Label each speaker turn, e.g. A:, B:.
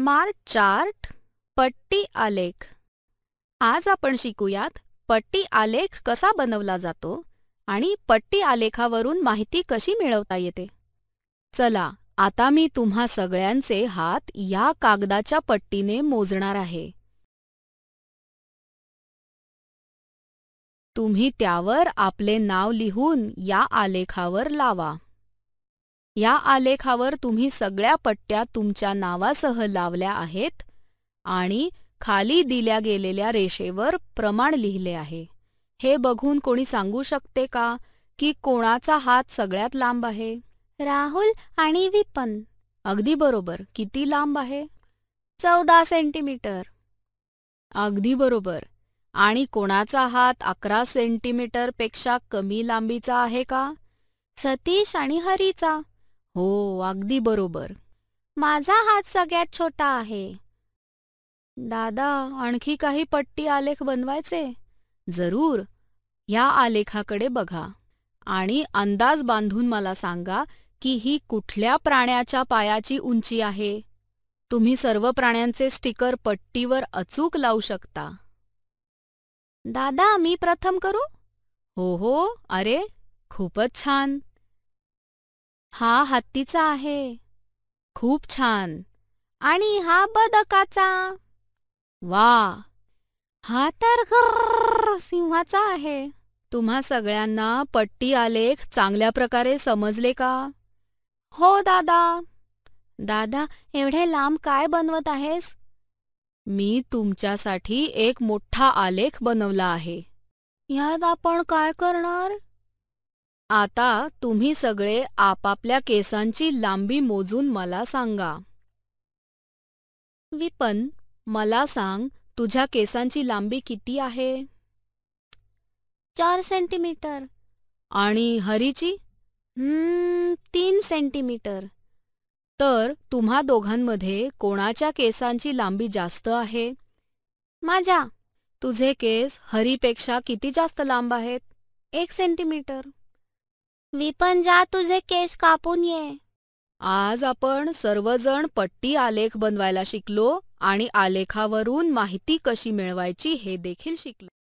A: smart chart पट्टी आलेख आज आपण शिकूयात पट्टी आलेख कसा बनवला जातो आणि पट्टी आलेखावरून माहिती कशी मिळवता येते चला आता मी तुम्हा सगळ्यांचे हात या कागदाच्या पट्टीने मोजणार आहे तुम्ही त्यावर आपले नाव लिहून या आलेखावर लावा या आलेखावर तुम्ही सगळ्या पट्ट्या तुमच्या नावासह लावल्या आहेत आणि खाली दिल्या गेलेल्या रेषेवर प्रमाण लिहिले आहे हे बघून कोणी सांगू शकते का की कोणाचा हात सगळ्यात लांब आहे राहुल आणि विपन अगदी बरोबर किती लांब आहे चौदा सेंटीमीटर अगदी बरोबर आणि कोणाचा हात अकरा सेंटीमीटर पेक्षा कमी लांबीचा आहे का सतीश आणि हरीचा हो अगदी बरोबर माझा हात सगळ्यात छोटा आहे दादा आणखी काही पट्टी आलेख बनवायचे जरूर या आलेखाकडे बघा आणि अंदाज बांधून मला सांगा की ही कुठल्या प्राण्याच्या पायाची उंची आहे तुम्ही सर्व प्राण्यांचे स्टिकर पट्टीवर अचूक लावू शकता दादा मी प्रथम करू हो हो अरे खूपच छान हा हत्तीचा आहे खूप छान आणि हा बदकाचा वा हा तर सिंहाचा आहे तुम्हा सगळ्यांना पट्टी आलेख चांगल्या प्रकारे समजले का हो दादा दादा एवढे लांब काय बनवत आहेस मी तुमच्यासाठी एक मोठा आलेख बनवला आहे यात आपण काय करणार आता तुम्ही सगळे आपापल्या केसांची लांबी मोजून मला सांगा विपन मला सांग तुझ्या केसांची लांबी किती आहे चार सेंटीमीटर आणि हरीची तीन सेंटीमीटर तर तुम्हा दोघांमध्ये कोणाच्या केसांची लांबी जास्त आहे माझ्या तुझे केस हरीपेक्षा किती जास्त लांब आहेत एक सेंटीमीटर मी जा तुझे केस कापून ये आज आपण सर्वजण पट्टी आलेख बनवायला शिकलो आणि आलेखावरून माहिती कशी मिळवायची हे देखील शिकलो